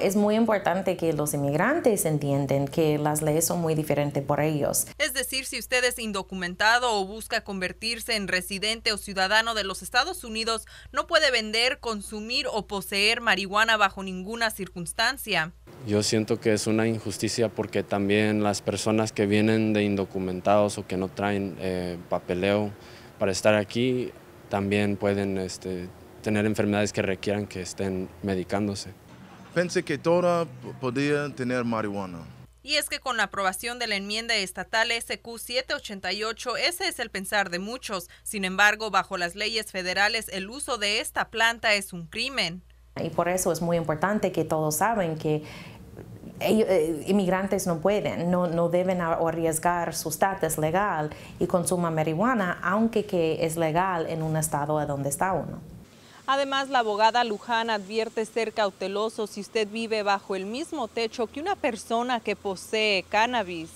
Es muy importante que los inmigrantes entiendan que las leyes son muy diferentes por ellos. Es decir, si usted es indocumentado o busca convertirse en residente o ciudadano de los Estados Unidos, no puede vender, consumir o poseer marihuana bajo ninguna circunstancia. Yo siento que es una injusticia porque también las personas que vienen de indocumentados o que no traen eh, papeleo para estar aquí también pueden este, tener enfermedades que requieran que estén medicándose pensé que toda podía tener marihuana. Y es que con la aprobación de la enmienda estatal SQ788, ese es el pensar de muchos. Sin embargo, bajo las leyes federales, el uso de esta planta es un crimen. Y por eso es muy importante que todos saben que eh, inmigrantes no pueden, no, deben arriesgar su estatus legal y consuma marihuana, aunque que es legal en un estado donde está uno. Además, la abogada Luján advierte ser cauteloso si usted vive bajo el mismo techo que una persona que posee cannabis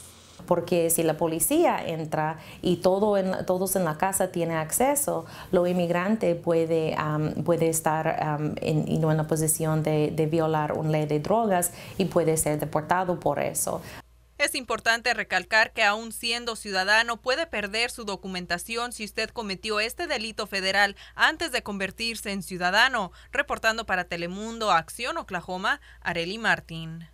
porque si la policía entra y todo en, todos en la casa tienen acceso, lo inmigrante puede, puede estar en, en, una posición de, de, violar una ley de drogas y puede ser deportado por eso es importante recalcar que aún siendo ciudadano puede perder su documentación si usted cometió este delito federal antes de convertirse en ciudadano. Reportando para Telemundo, Acción Oklahoma, Areli Martín.